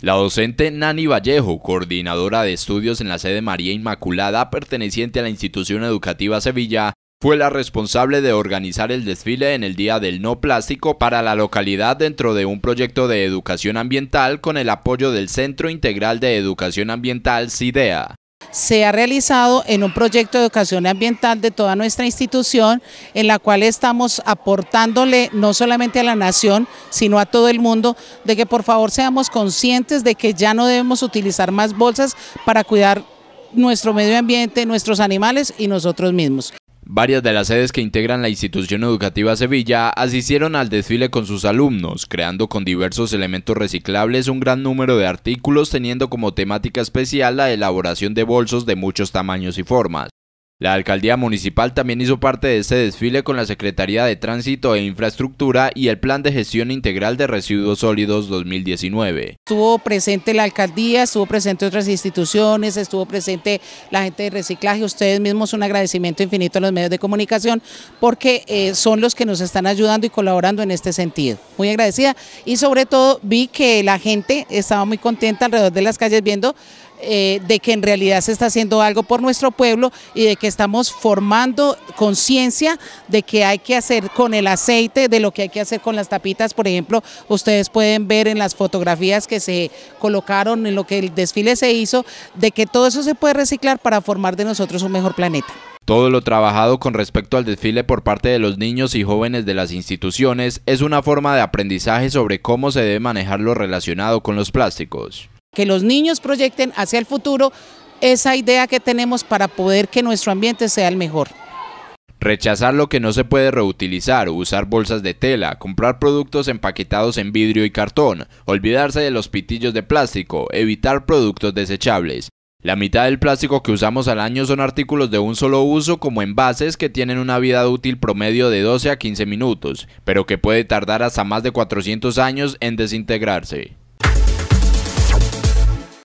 La docente Nani Vallejo, coordinadora de estudios en la sede María Inmaculada perteneciente a la institución educativa Sevilla, fue la responsable de organizar el desfile en el Día del No Plástico para la localidad dentro de un proyecto de educación ambiental con el apoyo del Centro Integral de Educación Ambiental CIDEA se ha realizado en un proyecto de educación ambiental de toda nuestra institución, en la cual estamos aportándole no solamente a la nación, sino a todo el mundo, de que por favor seamos conscientes de que ya no debemos utilizar más bolsas para cuidar nuestro medio ambiente, nuestros animales y nosotros mismos. Varias de las sedes que integran la institución educativa Sevilla asistieron al desfile con sus alumnos, creando con diversos elementos reciclables un gran número de artículos teniendo como temática especial la elaboración de bolsos de muchos tamaños y formas. La alcaldía municipal también hizo parte de este desfile con la Secretaría de Tránsito e Infraestructura y el Plan de Gestión Integral de Residuos Sólidos 2019. Estuvo presente la alcaldía, estuvo presente otras instituciones, estuvo presente la gente de reciclaje, ustedes mismos un agradecimiento infinito a los medios de comunicación porque eh, son los que nos están ayudando y colaborando en este sentido. Muy agradecida y sobre todo vi que la gente estaba muy contenta alrededor de las calles viendo eh, de que en realidad se está haciendo algo por nuestro pueblo y de que estamos formando conciencia de que hay que hacer con el aceite, de lo que hay que hacer con las tapitas. Por ejemplo, ustedes pueden ver en las fotografías que se colocaron en lo que el desfile se hizo, de que todo eso se puede reciclar para formar de nosotros un mejor planeta. Todo lo trabajado con respecto al desfile por parte de los niños y jóvenes de las instituciones es una forma de aprendizaje sobre cómo se debe manejar lo relacionado con los plásticos. Que los niños proyecten hacia el futuro esa idea que tenemos para poder que nuestro ambiente sea el mejor. Rechazar lo que no se puede reutilizar, usar bolsas de tela, comprar productos empaquetados en vidrio y cartón, olvidarse de los pitillos de plástico, evitar productos desechables. La mitad del plástico que usamos al año son artículos de un solo uso como envases que tienen una vida útil promedio de 12 a 15 minutos, pero que puede tardar hasta más de 400 años en desintegrarse.